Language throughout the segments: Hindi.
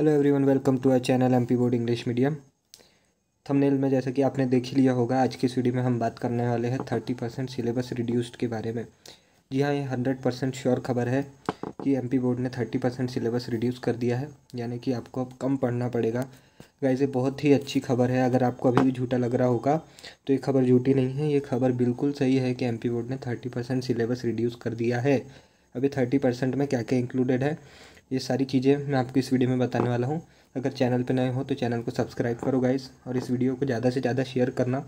hello everyone welcome to our channel MP board English medium thumbnail में जैसा कि आपने देख ही लिया होगा आज की इस वीडियो में हम बात करने वाले हैं थर्टी परसेंट सिलेबस रिड्यूस्ड के बारे में जी हाँ ये हंड्रेड परसेंट श्योर खबर है कि एमपी बोर्ड ने थर्टी परसेंट सिलेबस रिड्यूस कर दिया है यानी कि आपको अब कम पढ़ना पड़ेगा वैसे बहुत ही अच्छी खबर है अगर आपको अभी भी झूठा लग रहा होगा तो ये खबर झूठी नहीं है ये खबर बिल्कुल सही है कि एम बोर्ड ने थर्टी परसेंट सिलेबस रिड्यूस कर दिया है अभी थर्टी परसेंट में क्या क्या इंक्लूडेड है ये सारी चीज़ें मैं आपको इस वीडियो में बताने वाला हूँ अगर चैनल पर नए हो तो चैनल को सब्सक्राइब करो गाइज़ और इस वीडियो को ज़्यादा से ज़्यादा शेयर करना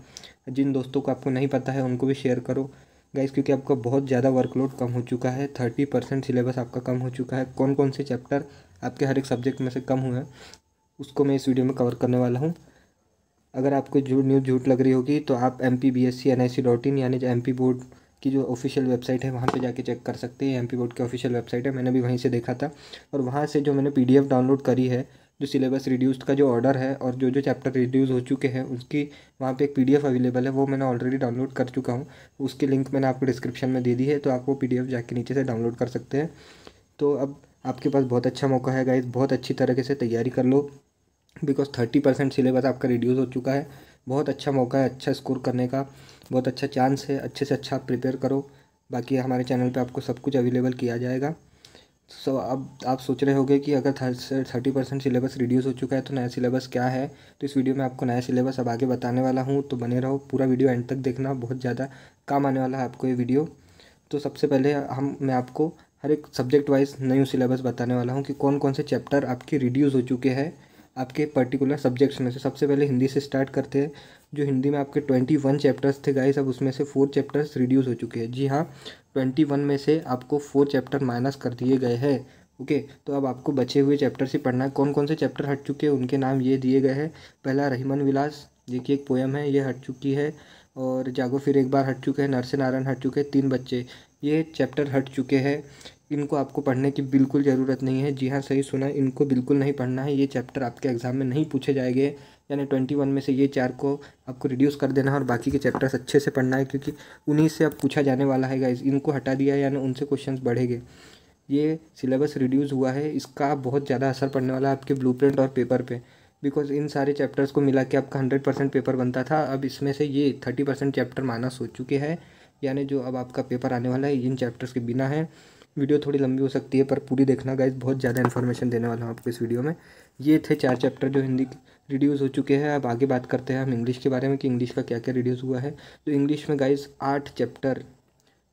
जिन दोस्तों को आपको नहीं पता है उनको भी शेयर करो गाइज़ क्योंकि आपका बहुत ज़्यादा वर्कलोड कम हो चुका है थर्टी परसेंट सिलेबस आपका कम हो चुका है कौन कौन से चैप्टर आपके हर एक सब्जेक्ट में से कम हुए हैं उसको मैं इस वीडियो में कवर करने वाला हूँ अगर आपको जो न्यूज़ झूठ लग रही होगी तो आप M P B S C N I C dot in यानी एम पी बोर्ड की जो ऑफिशियल वेबसाइट है वहाँ पे जाके चेक कर सकते हैं एम पी बोर्ड की ऑफिशियल वेबसाइट है मैंने भी वहीं से देखा था और वहाँ से जो मैंने पी डी एफ डाउनलोड करी है जो सिलेबस रिड्यूस्ड का जो ऑर्डर है और जो जो चैप्टर रिड्यूस हो चुके हैं उसकी वहाँ पे एक पीडीएफ अवेलेबल है वो मैंने ऑलरेडी डाउनलोड कर चुका हूँ उसकी लिंक मैंने आपको डिस्क्रिप्शन में दे दी है तो आप वो पी जाके नीचे से डाउनलोड कर सकते हैं तो अब आपके पास बहुत अच्छा मौका है गाइज बहुत अच्छी तरीके से तैयारी कर लो बिकॉज थर्टी परसेंट सिलेबस आपका रिड्यूज़ हो चुका है बहुत अच्छा मौका है अच्छा स्कोर करने का बहुत अच्छा चांस है अच्छे से अच्छा प्रिपेयर करो बाकी हमारे चैनल पे आपको सब कुछ अवेलेबल किया जाएगा सो so, अब आप सोच रहे होगे कि अगर थर्टी परसेंट सिलेबस रिड्यूस हो चुका है तो नया सिलेबस क्या है तो इस वीडियो में आपको नया सिलेबस अब आगे बताने वाला हूँ तो बने रहो पूरा वीडियो एंड तक देखना बहुत ज़्यादा काम आने वाला है आपको ये वीडियो तो सबसे पहले हम मैं आपको हर एक सब्जेक्ट वाइज नई सिलेबस बताने वाला हूँ कि कौन कौन से चैप्टर आपके रिड्यूस हो चुके हैं आपके पर्टिकुलर सब्जेक्ट्स में से सबसे पहले हिंदी से स्टार्ट करते हैं जो हिंदी में आपके ट्वेंटी वन चैप्टर्स थे गाइस अब उसमें से फोर चैप्टर्स रिड्यूस हो चुके हैं जी हाँ ट्वेंटी वन में से आपको फोर चैप्टर माइनस कर दिए गए हैं ओके तो अब आपको बचे हुए चैप्टर से पढ़ना है कौन कौन से चैप्टर हट चुके हैं उनके नाम ये दिए गए हैं पहला रहीमन विलास देखिए एक पोएम है ये हट चुकी है और जागो फिर एक बार हट चुके हैं नरसे नारायण हट चुके हैं तीन बच्चे ये चैप्टर हट चुके हैं इनको आपको पढ़ने की बिल्कुल ज़रूरत नहीं है जी हाँ सही सुना इनको बिल्कुल नहीं पढ़ना है ये चैप्टर आपके एग्ज़ाम में नहीं पूछे जाएंगे यानी ट्वेंटी वन में से ये चार को आपको रिड्यूस कर देना है और बाकी के चैप्टर्स अच्छे से पढ़ना है क्योंकि उन्हीं से अब पूछा जाने वाला है गाइज इनको हटा दिया है यानी उनसे क्वेश्चन बढ़ेंगे ये सिलेबस रिड्यूस हुआ है इसका बहुत ज़्यादा असर पड़ने वाला है आपके ब्लू और पेपर पर बिकॉज इन सारे चैप्टर्स को मिला के आपका हंड्रेड परसेंट पेपर बनता था अब इसमें से ये थर्टी परसेंट चैप्टर माइनस हो चुके हैं यानी जो अब आपका पेपर आने वाला है इन चैप्टर्स के बिना है वीडियो थोड़ी लंबी हो सकती है पर पूरी देखना गाइज बहुत ज़्यादा इन्फॉर्मेशन देने वाला हूँ आपको इस वीडियो में ये थे चार चैप्टर जो हिंदी रिड्यूस हो चुके हैं अब आगे बात करते हैं हम इंग्लिश के बारे में कि इंग्लिश का क्या क्या रिड्यूस हुआ है तो इंग्लिश में गाइज आठ चैप्टर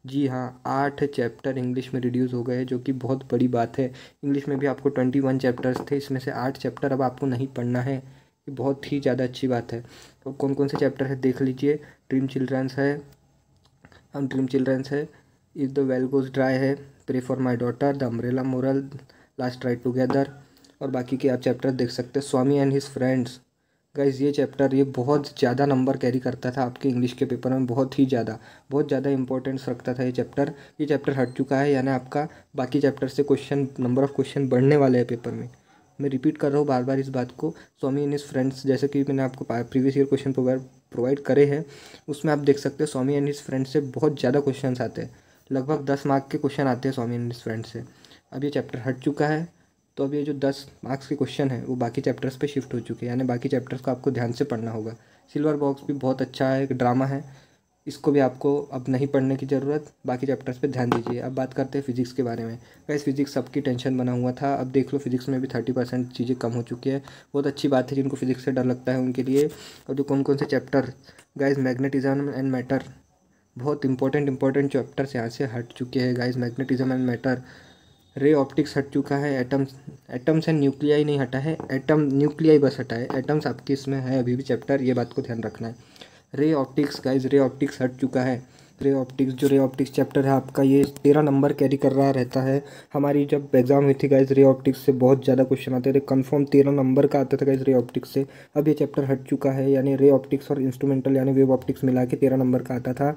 जी हाँ आठ चैप्टर इंग्लिश में रिड्यूस हो गए जो कि बहुत बड़ी बात है इंग्लिश में भी आपको ट्वेंटी वन चैप्टर्स थे इसमें से आठ चैप्टर अब आपको नहीं पढ़ना है ये बहुत ही ज़्यादा अच्छी बात है तो कौन कौन से चैप्टर है देख लीजिए ड्रीम चिल्ड्रंस है हम ड्रीम चिल्ड्रंस है if the well goes dry है pray for my daughter the umbrella moral last right together और बाकी के आप चैप्टर देख सकते हैं Swami and his friends guys ये चैप्टर ये बहुत ज़्यादा नंबर कैरी करता था आपके इंग्लिश के पेपर में बहुत ही ज़्यादा बहुत ज़्यादा इंपॉर्टेंस रखता था ये चैप्टर ये चैप्टर हट चुका है यानी आपका बाकी चैप्टर से क्वेश्चन नंबर ऑफ़ क्वेश्चन बढ़ने वाले हैं पेपर में मैं रिपीट कर रहा हूँ बार बार इस बात को स्वामी एंड हिज फ्रेंड्स जैसे कि मैंने आपको previous year question provide provide करे हैं उसमें आप देख सकते हो स्वामी एंड हिज फ्रेंड्स से बहुत ज़्यादा क्वेश्चन आते हैं लगभग दस मार्क के क्वेश्चन आते हैं स्वामी एंड फ्रेंड से अब ये चैप्टर हट चुका है तो अब ये जो दस मार्क्स के क्वेश्चन है वो बाकी चैप्टर्स पे शिफ्ट हो चुके हैं यानी बाकी चैप्टर्स को आपको ध्यान से पढ़ना होगा सिल्वर बॉक्स भी बहुत अच्छा है एक ड्रामा है इसको भी आपको अब नहीं पढ़ने की ज़रूरत बाकी चैप्टर्स पे ध्यान दीजिए अब बात करते हैं फिजिक्स के बारे में वैसे फिजिक्स सबकी टेंशन बना हुआ था अब देख लो फिजिक्स में भी थर्टी परसेंट चीज़ें कम हो चुकी है बहुत अच्छी बात है जिनको फिजिक्स से डर लगता है उनके लिए और जो कौन कौन से chapter guys magnetism and matter बहुत इंपॉर्टेंट इंपॉर्टेंट चैप्टर्स यहाँ से हट चुके हैं guys magnetism and matter ray optics हट चुका है एटम्स एटम्स एंड न्यूक्लियाई नहीं हटा है एटम न्यूक्लियाई बस हटा है एटम्स आपके इसमें है अभी भी चैप्टर ये बात को ध्यान रखना है रे ऑप्टिक्स गाइज रे ऑप्टिक्स हट चुका है रे ऑप्टिक्स जो रे ऑप्टिक्स चैप्टर है आपका ये तेरह नंबर कैरी कर रहा रहता है हमारी जब एग्ज़ाम हुई थी गाइज रे ऑप्टिक्स से बहुत ज़्यादा क्वेश्चन आते थे कन्फर्म तेरह नंबर का आता था गाइज रे ऑप्टिक्स से अब ये चैप्टर हट चुका है यानी रे ऑप्टिक्स और इंस्ट्रूमेंटल यानी वेब ऑप्टिक्स मिला के तेरह नंबर का आता था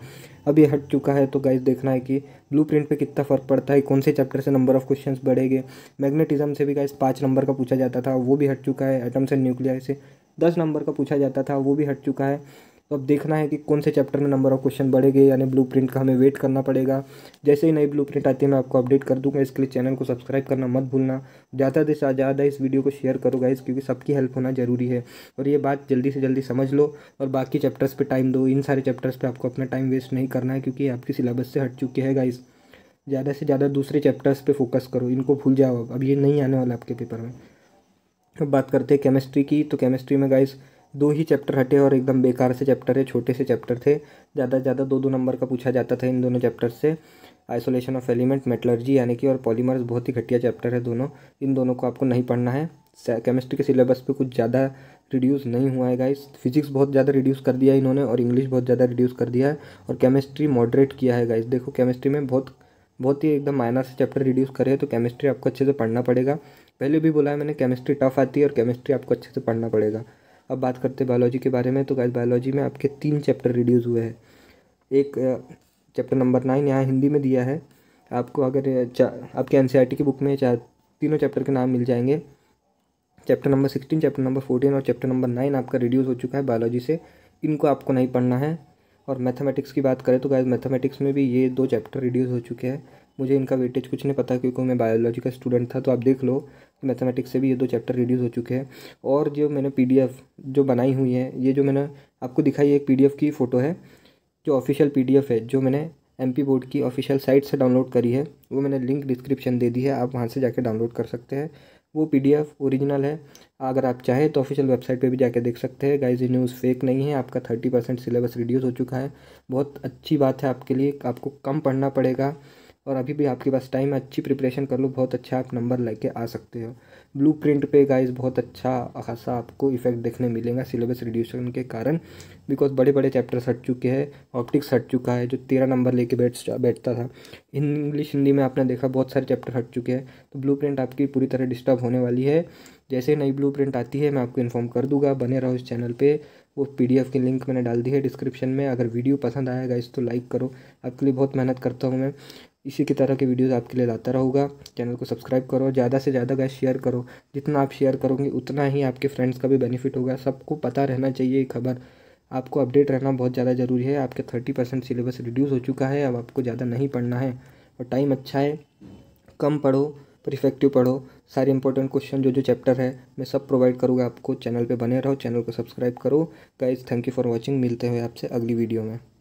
अब ये हट चुका है तो गाइज देखना है कि ब्लू प्रिंट पर कितना फ़र्क पड़ता है कौन से चैप्टर से नंबर ऑफ क्वेश्चन बढ़ेंगे मैग्नेटिज्म से भी गाइज पाँच नंबर का पूछा जाता था वो भी हट चुका है एटम्स एंड न्यूक्लियर से दस नंबर का पूछा जाता था वो भी हट चुका है तो अब देखना है कि कौन से चैप्टर में नंबर ऑफ क्वेश्चन बढ़ेंगे यानी ब्लू प्रिंट का हमें वेट करना पड़ेगा जैसे ही नई ब्लू प्रिंट आती है मैं आपको अपडेट कर दूँगा इसके लिए चैनल को सब्सक्राइब करना मत भूलना ज़्यादा से ज़्यादा इस वीडियो को शेयर करो गाइस क्योंकि सबकी हेल्प होना ज़रूरी है और ये बात जल्दी से जल्दी समझ लो और बाकी चैप्टर्स पर टाइम दो इन सारे चैप्टर्स पर आपको अपना टाइम वेस्ट नहीं करना है क्योंकि आपकी सिलेबस से हट चुके हैं गाइस ज़्यादा से ज़्यादा दूसरे चैप्टर्स पे फोकस करो इनको भूल जाओ अब ये नहीं आने वाला आपके पेपर में अब बात करते हैं केमिस्ट्री की तो केमिस्ट्री में गाइस दो ही चैप्टर हटे और एकदम बेकार से चैप्टर है छोटे से चैप्टर थे ज़्यादा से ज़्यादा दो दो नंबर का पूछा जाता था इन दोनों चैप्टर से आइसोलेशन ऑफ एलिमेंट मेटलर्जी यानी कि और पॉलीमर्स बहुत ही घटिया चैप्टर है दोनों इन दोनों को आपको नहीं पढ़ना है केमिस्ट्री के सिलेबस पे कुछ ज़्यादा रिड्यूस नहीं हुआ है गाइस फिजिक्स बहुत ज़्यादा रिड्यूस कर दिया इन्होंने और इंग्लिश बहुत ज़्यादा रिड्यूस कर दिया है और केमिस्ट्री मॉडरेट किया है गाइस देखो केमिस्ट्री में बहुत बहुत ही एकदम माइनर से चैप्टर रिड्यूस करे तो केमिस्ट्री आपको अच्छे से पढ़ना पड़ेगा पहले भी बोला है मैंने केमिस्ट्री टफ आती है और केमिस्ट्री आपको अच्छे से पढ़ना पड़ेगा अब बात करते हैं बायोलॉजी के बारे में तो गैस बायोलॉजी में आपके तीन चैप्टर रिड्यूस हुए हैं एक चैप्टर नंबर नाइन यहाँ हिंदी में दिया है आपको अगर आपके एन की बुक में चार तीनों चैप्टर के नाम मिल जाएंगे chapter number sixteen chapter number fourteen और चैप्टर नंबर नाइन आपका रिड्यूस हो चुका है बायोलॉजी से इनको आपको नहीं पढ़ना है और मैथमेटिक्स की बात करें तो गाइज मैथमेटिक्स में भी ये दो चैप्टर रिड्यूस हो चुके हैं मुझे इनका वेटेज कुछ नहीं पता क्योंकि मैं बायोलॉजी का स्टूडेंट था तो आप देख लो मैथमेटिक्स से भी ये दो चैप्टर रिड्यूस हो चुके हैं और जो मैंने पी जो बनाई हुई है ये जो मैंने आपको दिखाई एक पी की फ़ोटो है जो ऑफिशियल पी है जो मैंने एम बोर्ड की ऑफिशियल साइट से डाउनलोड करी है वो मैंने लिंक डिस्क्रिप्शन दे दी है आप वहाँ से जाकर डाउनलोड कर सकते हैं वो पी डी ओरिजिनल है अगर आप चाहें तो ऑफिशियल वेबसाइट पे भी जाके देख सकते हैं गाइज ये न्यूज़ फेक नहीं है आपका थर्टी परसेंट सिलेबस रिड्यूस हो चुका है बहुत अच्छी बात है आपके लिए आपको कम पढ़ना पड़ेगा और अभी भी आपके पास टाइम है अच्छी प्रिपरेशन कर लो बहुत अच्छा आप नंबर लेके आ सकते हो ब्लू प्रिंट पे गाइज़ बहुत अच्छा खासा आपको इफेक्ट देखने मिलेगा सिलेबस रिड्यूशन के कारण बिकॉज बड़े बड़े चैप्टर्स हट चुके हैं ऑप्टिक्स हट चुका है जो तेरह नंबर लेके बैठ बैठता था इंग्लिश हिंदी में आपने देखा बहुत सारे चैप्टर हट चुके हैं तो ब्लू प्रिंट आपकी पूरी तरह डिस्टर्ब होने वाली है जैसे ही नई ब्लू प्रिंट आती है मैं आपको इन्फॉर्म कर दूंगा बने रहो इस चैनल पे वो पीडीएफ की लिंक मैंने डाल दी है डिस्क्रिप्शन में अगर वीडियो पसंद आया गाइज तो लाइक करो आपके लिए बहुत मेहनत करता हूँ मैं इसी की तरह के वीडियोस आपके लिए लाता रहूँगा चैनल को सब्सक्राइब करो ज़्यादा से ज़्यादा गैस शेयर करो जितना आप शेयर करोगे उतना ही आपके फ्रेंड्स का भी बेनिफिट होगा सबको पता रहना चाहिए ये खबर आपको अपडेट रहना बहुत ज़्यादा ज़रूरी है आपके थर्टी परसेंट सिलेबस रिड्यूस हो चुका है अब आपको ज़्यादा नहीं पढ़ना है और टाइम अच्छा है कम पढ़ो पर इफेक्टिव पढ़ो सारे इंपॉर्टेंट क्वेश्चन जो जो चैप्टर है मैं सब प्रोवाइड करूँगा आपको चैनल पर बने रहो चैनल को सब्सक्राइब करो guys thank you for watching मिलते हुए आपसे अगली वीडियो में